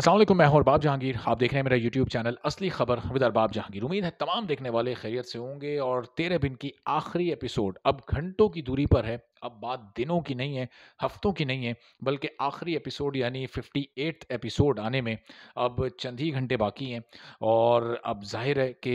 असल मैं हूं अरबाब जहांगीर आप देख रहे हैं मेरा यूट्यूब चैनल असली खबर विद अरबाब जहांगीर उम्मीद है तमाम देखने वाले खैरियत से होंगे और तेरह दिन की आखिरी एपिसोड अब घंटों की दूरी पर है अब बात दिनों की नहीं है हफ्तों की नहीं है बल्कि आखिरी एपिसोड यानी फिफ्टी एट एपिसोड आने में अब चंद ही घंटे बाकी हैं और अब जाहिर है कि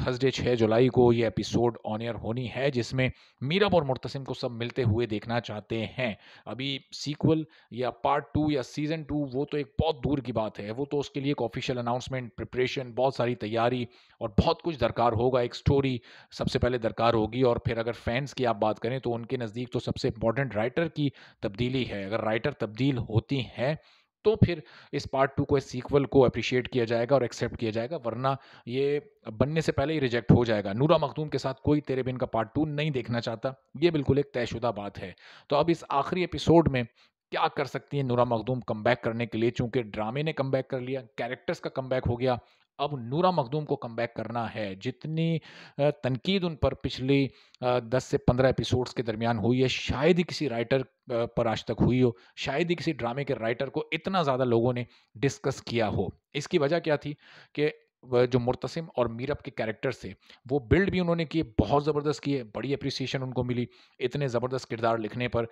थर्सडे छः जुलाई को ये एपिसोड ऑन होनी है जिसमें मीरब और मुर्तसिम को सब मिलते हुए देखना चाहते हैं अभी सीक्वल या पार्ट टू या सीज़न टू वो तो एक बहुत दूर की बात है वो तो उसके लिए एक ऑफिशियल अनाउंसमेंट प्रिपरेशन बहुत सारी तैयारी और बहुत कुछ दरकार होगा एक स्टोरी सबसे पहले दरकार होगी और फिर अगर फैंस की आप बात करें तो उनके नज़दीक तो सबसे इम्पॉर्टेंट राइटर की तब्दीली है अगर राइटर तब्दील होती हैं तो फिर इस पार्ट टू को इस सीक्वल को अप्रिशिएट किया जाएगा और एक्सेप्ट किया जाएगा वरना ये बनने से पहले ही रिजेक्ट हो जाएगा नूरा मखदूम के साथ कोई तेरे बिन का पार्ट टू नहीं देखना चाहता ये बिल्कुल एक तयशुदा बात है तो अब इस आखिरी एपिसोड में क्या कर सकती है नूरा मखदूम कम करने के लिए चूंकि ड्रामे ने कम कर लिया कैरेक्टर्स का कम हो गया अब नूरा मखदूम को कम करना है जितनी तनकीद उन पर पिछली दस से पंद्रह एपिसोड्स के दरमियान हुई है शायद ही किसी राइटर पर आज तक हुई हो शायद ही किसी ड्रामे के राइटर को इतना ज़्यादा लोगों ने डिस्कस किया हो इसकी वजह क्या थी कि जो मुर्तसिम और मीरब के कैरेक्टर्स थे वो बिल्ड भी उन्होंने किए बहुत ज़बरदस्त किए बड़ी अप्रिसिएशन उनको मिली इतने ज़बरदस्त किरदार लिखने पर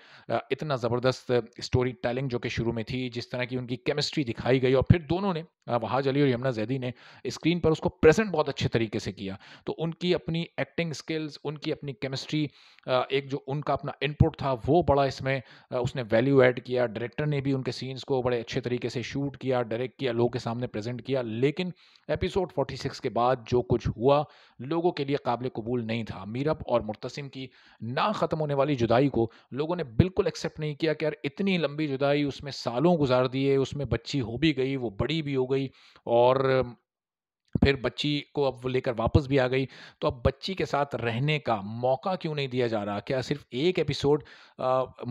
इतना ज़बरदस्त स्टोरी टेलिंग जो कि शुरू में थी जिस तरह की उनकी केमिस्ट्री दिखाई गई और फिर दोनों ने वहाज अली और यमुना जैदी ने स्क्रीन पर उसको प्रेजेंट बहुत अच्छे तरीके से किया तो उनकी अपनी एक्टिंग स्किल्स उनकी अपनी केमिस्ट्री एक जो उनका अपना इनपुट था वो बड़ा इसमें उसने वैल्यू ऐड किया डायरेक्टर ने भी उनके सीन्स को बड़े अच्छे तरीके से शूट किया डायरेक्ट किया लोगों के सामने प्रेजेंट किया लेकिन एपिसोड 46 के बाद जो कुछ हुआ लोगों के लिए काबिल कबूल नहीं था मीरब और मुतसिम की ना ख़त्म होने वाली जुदाई को लोगों ने बिल्कुल एक्सेप्ट नहीं किया कि यार इतनी लंबी जुदाई उसमें सालों गुजार दिए उसमें बच्ची हो भी गई वो बड़ी भी हो गई गई और फिर बच्ची को अब लेकर वापस भी आ गई तो अब बच्ची के साथ रहने का मौका क्यों नहीं दिया जा रहा क्या सिर्फ एक एपिसोड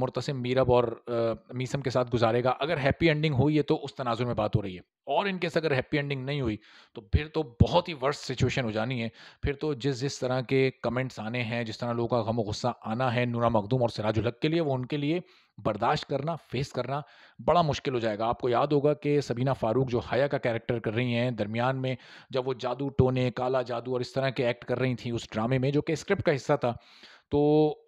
मुर्तसिम मीरब और आ, मीसम के साथ गुजारेगा अगर हैप्पी एंडिंग हुई है तो उस तनाजुर में बात हो रही है और इनके से अगर हैप्पी एंडिंग नहीं हुई तो फिर तो बहुत ही वर्स्ट सिचुएशन हो जानी है फिर तो जिस जिस तरह के कमेंट्स आने हैं जिस तरह लोगों का गम गुस्सा आना है नूरा मखदूम और सिराज उलहक के लिए वो उनके लिए बर्दाश्त करना फेस करना बड़ा मुश्किल हो जाएगा आपको याद होगा कि सबीना फ़ारूक जो हया का कैरेक्टर कर रही हैं दरमियान में जब वो जादू टोने काला जादू और इस तरह के एक्ट कर रही थी उस ड्रामे में जो कि स्क्रिप्ट का हिस्सा था तो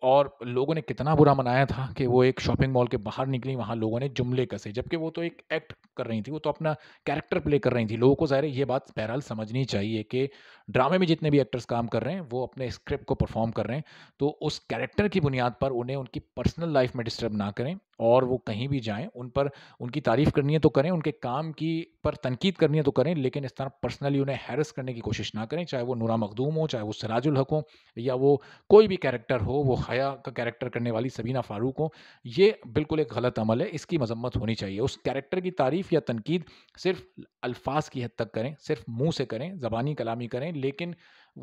और लोगों ने कितना बुरा मनाया था कि वो एक शॉपिंग मॉल के बाहर निकली वहाँ लोगों ने जुमले कसे जबकि वो तो एक एक्ट कर रही थी वो तो अपना कैरेक्टर प्ले कर रही थी लोगों को ज़ाहिर ये बात बहरहाल समझनी चाहिए कि ड्रामे में जितने भी एक्टर्स काम कर रहे हैं वो अपने स्क्रिप्ट को परफॉर्म कर रहे हैं तो उस कैरेक्टर की बुनियाद पर उन्हें उनकी पर्सनल लाइफ में डिस्टर्ब ना करें और वो कहीं भी जाएं उन पर उनकी तारीफ़ करनी है तो करें उनके काम की पर तनकीद करनी है तो करें लेकिन इस तरह पर्सनली उन्हें हैरस करने की कोशिश ना करें चाहे वो नूरा मखदूम हो चाहे वो सराजुल हक हो या वो कोई भी कैरेक्टर कैरेक्टर हो वो हया का कैरेक्टर करने वाली सबीना फारूक हो ये बिल्कुल एक गलत अमल है इसकी मजम्मत होनी चाहिए उस कैरेक्टर की तारीफ़ या तनकीद सिर्फ अल्फाज की हद तक करें सिर्फ मुंह से करें ज़बानी कलामी करें लेकिन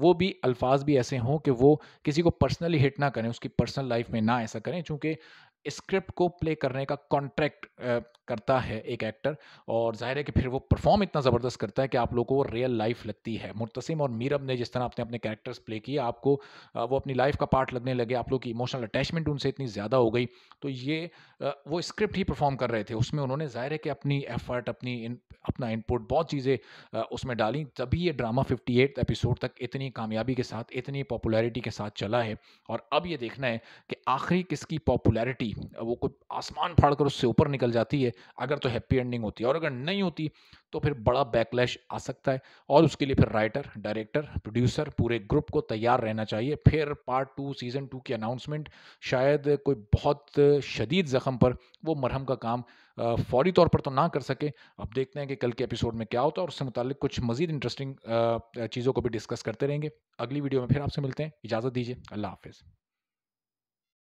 वो भी अल्फाज भी ऐसे हों कि वो किसी को पर्सनली हिट ना करें उसकी पर्सनल लाइफ में ना ऐसा करें चूँकि स्क्रिप्ट को प्ले करने का कॉन्ट्रैक्ट करता है एक एक्टर और जाहिर है कि फिर वो परफॉर्म इतना ज़बरदस्त करता है कि आप लोगों को रियल लाइफ लगती है मुतसिम और मीरब ने जिस तरह अपने अपने कैरेक्टर्स प्ले किए आपको वो अपनी लाइफ का पार्ट लगने लगे आप लोग की इमोशनल अटैचमेंट उनसे इतनी ज़्यादा हो गई तो ये वो स्क्रिप्ट ही परफॉर्म कर रहे थे उसमें उन्होंने जाहिर है कि अपनी एफर्ट अपनी अपना इनपुट बहुत चीज़ें उसमें डाली तभी ये ड्रामा फिफ्टी एपिसोड तक इतनी कामयाबी के साथ इतनी पॉपुलैरिटी के साथ चला है और अब ये देखना है कि आखिरी किसकी पॉपुलैरिटी गई वो कोई आसमान फाड़ कर उससे ऊपर निकल जाती है अगर तो हैप्पी एंडिंग होती है और अगर नहीं होती तो फिर बड़ा बैकलैश आ सकता है और उसके लिए फिर राइटर डायरेक्टर प्रोड्यूसर पूरे ग्रुप को तैयार रहना चाहिए फिर पार्ट टू सीज़न टू की अनाउंसमेंट शायद कोई बहुत शदीद ज़ख़म पर वो मरहम का काम फौरी तौर पर तो ना कर सके अब देखते हैं कि कल के एपिसोड में क्या होता है और उससे मुतालिक कुछ मज़ीद इंटरेस्टिंग चीज़ों को भी डिस्कस करते रहेंगे अगली वीडियो में फिर आपसे मिलते हैं इजाज़त दीजिए अल्लाह हाफिज़